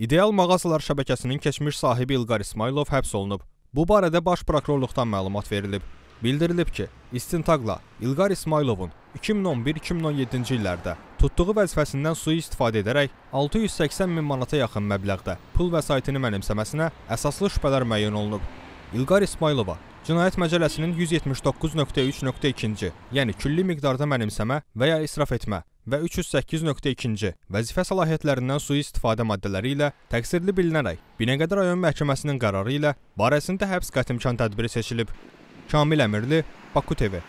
İdeal mağazalar şəbəkəsinin keçmiş sahibi İlqar İsmailov həbs olunub. Bu barədə Baş Prokurorluqdan məlumat verilib. Bildirilib ki, istintaqla İlqar İsmailovun 2011-2017-ci illərdə tutduğu vəzifəsindən sui-istifadə edərək 680 min manata yaxın məbləğdə pul vəsaitini mənimsəməsinə əsaslı şübhələr müəyyən olunub. İlqar İsmailova Cinayət Məcəlləsinin 179.3.2-ci, yəni külli miqdarda mənimsəmə və ya israf etmə və 308.2-ci vəzifə səlahiyyətlərindən sui-istifadə maddələri ilə təqsirli bilinərək Binəqədi rayon məhkəməsinin qərarı ilə barəsində həbs qətimkan tədbiri seçilib. Kamil Əmirli, Baku TV